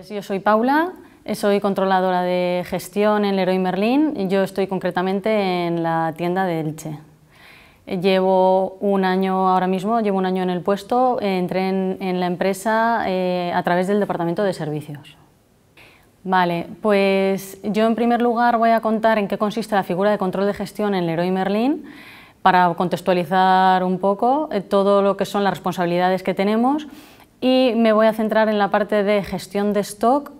Pues yo soy Paula, eh, soy controladora de gestión en Leroy Merlin. Yo estoy concretamente en la tienda de Elche. Eh, llevo un año ahora mismo, llevo un año en el puesto, eh, entré en, la empresa a través del departamento de servicios. Vale, pues yo en primer lugar voy a contar en qué consiste la figura de control de gestión en Leroy Merlin para contextualizar un poco todo lo que son las responsabilidades que tenemos y me voy a centrar en la parte de gestión de stock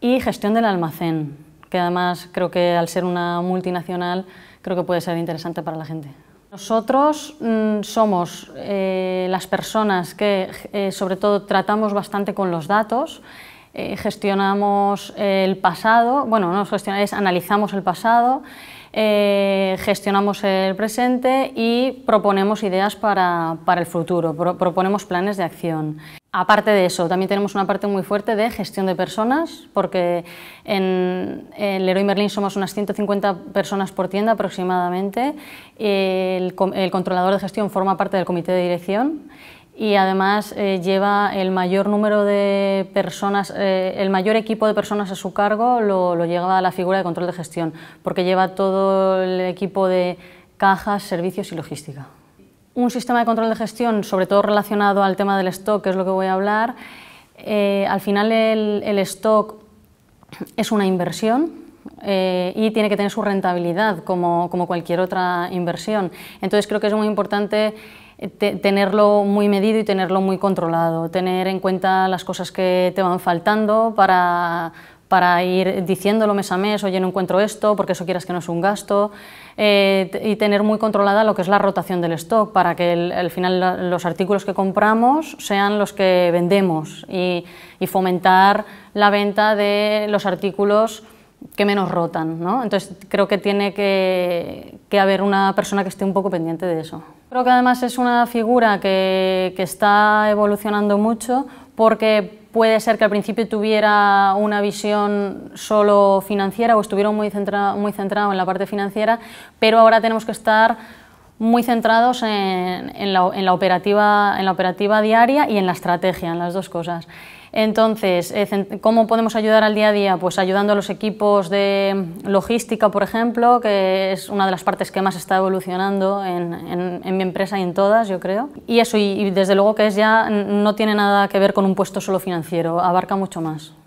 y gestión del almacén, que además creo que al ser una multinacional creo que puede ser interesante para la gente. Nosotros mm, somos eh, las personas que eh, sobre todo tratamos bastante con los datos, eh, gestionamos el pasado, bueno, no gestionamos, analizamos el pasado, gestionamos el presente y proponemos ideas para, para el futuro, proponemos planes de acción. Aparte de eso, también tenemos una parte muy fuerte de gestión de personas, porque en, el Leroy Merlin somos unas 150 personas por tienda aproximadamente. El, controlador de gestión forma parte del comité de dirección y además eh, lleva el mayor número de personas, eh, el mayor equipo de personas a su cargo lo, lleva la figura de control de gestión, porque lleva todo el equipo de cajas, servicios y logística un sistema de control de gestión, sobre todo relacionado al tema del stock, que es lo que voy a hablar. Eh, al final el, stock es una inversión eh, y tiene que tener su rentabilidad como, como, cualquier otra inversión. Entonces creo que es muy importante eh, tenerlo muy medido y tenerlo muy controlado, tener en cuenta las cosas que te van faltando para para ir diciéndolo mes a mes, oye, no encuentro esto, porque eso quieras que no es un gasto, eh, y tener muy controlada lo que es la rotación del stock, para que al final los artículos que compramos sean los que vendemos y, fomentar la venta de los artículos que menos rotan. ¿no? Entonces creo que tiene que, haber una persona que esté un poco pendiente de eso. Creo que además es una figura que está evolucionando mucho porque puede ser que al principio tuviera una visión solo financiera o estuviera muy centrado, muy centrado en la parte financiera, pero ahora tenemos que estar muy centrados en, la, operativa, diaria y en la estrategia, en las dos cosas. Entonces, eh, ¿cómo podemos ayudar al día a día? Pues ayudando a los equipos de logística, por ejemplo, que es una de las partes que más está evolucionando en, mi empresa y en todas, yo creo. Y eso, y desde luego que es ya, no tiene nada que ver con un puesto solo financiero, abarca mucho más.